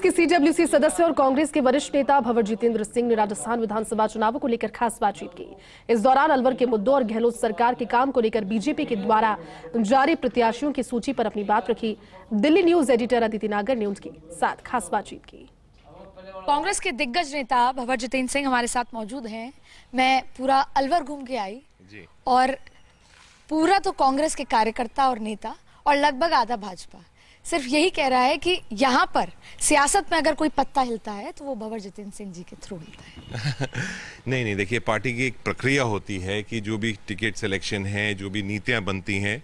के सीडब्ल्यूसी सदस्य और कांग्रेस के वरिष्ठ नेता भवर जितेंद्र सिंह ने राजस्थान विधानसभा चुनावों को लेकर खास बातचीत की इस दौरान अलवर के मुद्दों और गहलोत सरकार के काम को लेकर बीजेपी के द्वारा जारी प्रत्याशियों की सूची पर अपनी बात रखी दिल्ली न्यूज एडिटर अदिति नागर ने उनके साथ खास बातचीत की कांग्रेस के दिग्गज नेता भवर जितेंद्र सिंह हमारे साथ मौजूद है मैं पूरा अलवर घूम के आई और पूरा तो कांग्रेस के कार्यकर्ता और नेता और लगभग आधा भाजपा सिर्फ यही कह रहा है कि यहाँ पर सियासत में अगर कोई पत्ता हिलता है तो वो भंवर जितेंद्र सिंह जी के थ्रू हिलता है नहीं नहीं देखिए पार्टी की एक प्रक्रिया होती है कि जो भी टिकट सिलेक्शन है जो भी नीतियाँ बनती हैं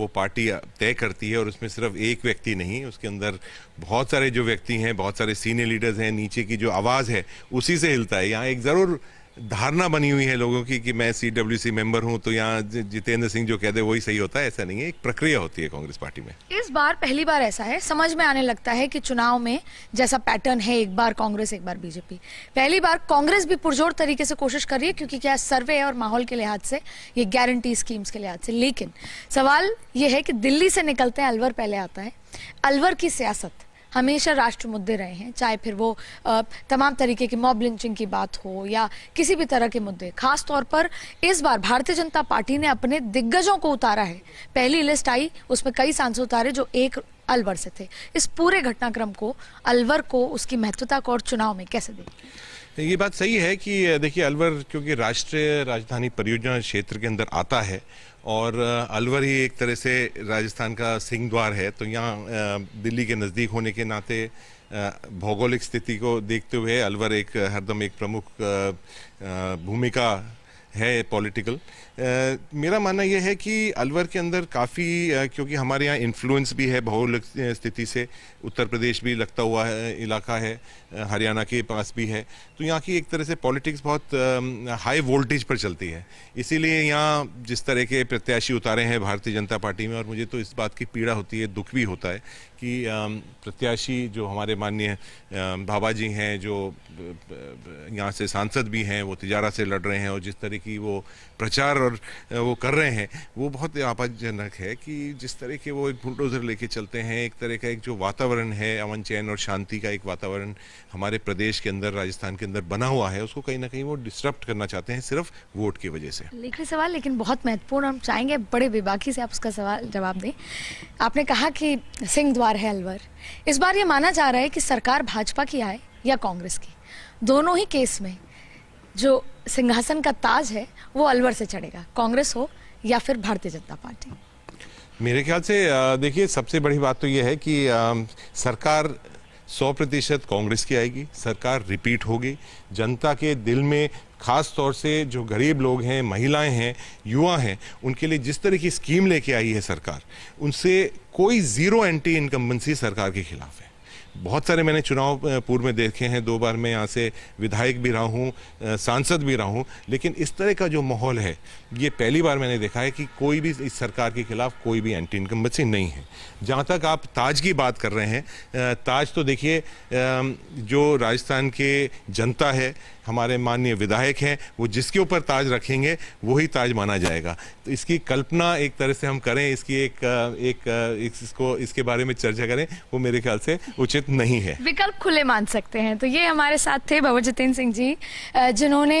वो पार्टी तय करती है और उसमें सिर्फ एक व्यक्ति नहीं उसके अंदर बहुत सारे जो व्यक्ति हैं बहुत सारे सीनियर लीडर्स हैं नीचे की जो आवाज़ है उसी से हिलता है यहाँ एक ज़रूर धारणा बनी हुई है लोगों की कि मैं सी डब्ल्यू सी मेंबर हूं तो यहाँ जितेंद्र सिंह जो कहते वही सही होता है ऐसा नहीं है एक प्रक्रिया होती है कांग्रेस पार्टी में इस बार पहली बार ऐसा है समझ में आने लगता है कि चुनाव में जैसा पैटर्न है एक बार कांग्रेस एक बार बीजेपी पहली बार कांग्रेस भी पुरजोर तरीके से कोशिश कर रही है क्योंकि क्या सर्वे और माहौल के लिहाज से ये गारंटी स्कीम्स के लिहाज से लेकिन सवाल ये है कि दिल्ली से निकलते हैं अलवर पहले आता है अलवर की सियासत हमेशा राष्ट्र मुद्दे रहे हैं चाहे फिर वो तमाम तरीके की मॉब लिंचिंग की बात हो या किसी भी तरह के मुद्दे खास तौर पर इस बार भारतीय जनता पार्टी ने अपने दिग्गजों को उतारा है पहली लिस्ट आई उसमें कई सांसद उतारे जो एक अलवर से थे इस पूरे घटनाक्रम को अलवर को उसकी महत्वता को और चुनाव में कैसे देखें ये बात सही है कि देखिए अलवर क्योंकि राष्ट्रीय राजधानी परियोजना क्षेत्र के अंदर आता है और अलवर ही एक तरह से राजस्थान का सिंह द्वार है तो यहाँ दिल्ली के नज़दीक होने के नाते भौगोलिक स्थिति को देखते हुए अलवर एक हरदम एक प्रमुख भूमिका है पॉलिटिकल uh, मेरा मानना यह है कि अलवर के अंदर काफ़ी uh, क्योंकि हमारे यहाँ इन्फ्लुएंस भी है भौगोलिक uh, स्थिति से उत्तर प्रदेश भी लगता हुआ है, इलाका है हरियाणा के पास भी है तो यहाँ की एक तरह से पॉलिटिक्स बहुत हाई um, वोल्टेज पर चलती है इसीलिए यहाँ जिस तरह के प्रत्याशी उतारे हैं भारतीय जनता पार्टी में और मुझे तो इस बात की पीड़ा होती है दुख भी होता है कि um, प्रत्याशी जो हमारे माननीय um, बाबा जी हैं जो यहाँ से सांसद भी हैं वो तिजारा से लड़ रहे हैं और जिस तरीके की वो प्रचार और वो कर रहे हैं वो बहुत आपातजनक है कि जिस तरह के वो एक बुलडोज़र लेके चलते हैं एक तरह का एक जो वातावरण है अमन चैन और शांति का एक वातावरण हमारे प्रदेश के अंदर राजस्थान के अंदर बना हुआ है उसको कहीं ना कहीं वो डिस्टर्ब करना चाहते हैं सिर्फ वोट की वजह से लेकिन सवाल लेकिन बहुत महत्वपूर्ण हम चाहेंगे बड़े बेबाकी से आप उसका सवाल जवाब दें आपने कहा कि सिंह द्वार है अलवर इस बार ये माना जा रहा है कि सरकार भाजपा की आए या कांग्रेस की दोनों ही केस में जो सिंहासन का ताज है वो अलवर से चढ़ेगा कांग्रेस हो या फिर भारतीय जनता पार्टी मेरे ख्याल से देखिए सबसे बड़ी बात तो ये है कि आ, सरकार सौ प्रतिशत कांग्रेस की आएगी सरकार रिपीट होगी जनता के दिल में खास तौर से जो गरीब लोग हैं महिलाएं हैं युवा हैं उनके लिए जिस तरह की स्कीम लेके आई है सरकार उनसे कोई ज़ीरो एंटी इनकम्बेंसी सरकार के खिलाफ है बहुत सारे मैंने चुनाव पूर्व में देखे हैं दो बार मैं यहाँ से विधायक भी रहा हूँ सांसद भी रहा हूँ लेकिन इस तरह का जो माहौल है ये पहली बार मैंने देखा है कि कोई भी इस सरकार के खिलाफ कोई भी एंटी इनकम्बेंसी नहीं है जहाँ तक आप ताज की बात कर रहे हैं ताज तो देखिए जो राजस्थान के जनता है हमारे माननीय विधायक हैं वो जिसके ऊपर ताज रखेंगे वही ताज माना जाएगा तो इसकी कल्पना एक तरह से हम करें इसकी एक एक, एक इसको इसके बारे में चर्चा करें वो मेरे ख्याल से उचित नहीं है विकल्प खुले मान सकते हैं तो ये हमारे साथ थे भवर जितेंद्र सिंह जी जिन्होंने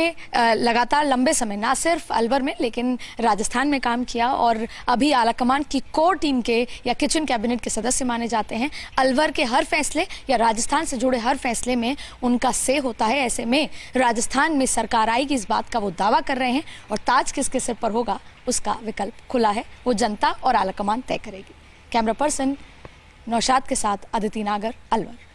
लगातार लंबे समय ना सिर्फ अलवर में लेकिन राजस्थान में काम किया और अभी आला की कोर टीम के या किचन कैबिनेट के सदस्य माने जाते हैं अलवर के हर फैसले या राजस्थान से जुड़े हर फैसले में उनका से होता है ऐसे में राजस्थान में सरकार आएगी इस बात का वो दावा कर रहे हैं और ताज किसके सिर पर होगा उसका विकल्प खुला है वो जनता और आलाकमान तय करेगी कैमरा पर्सन नौशाद के साथ अदिति नागर अलवर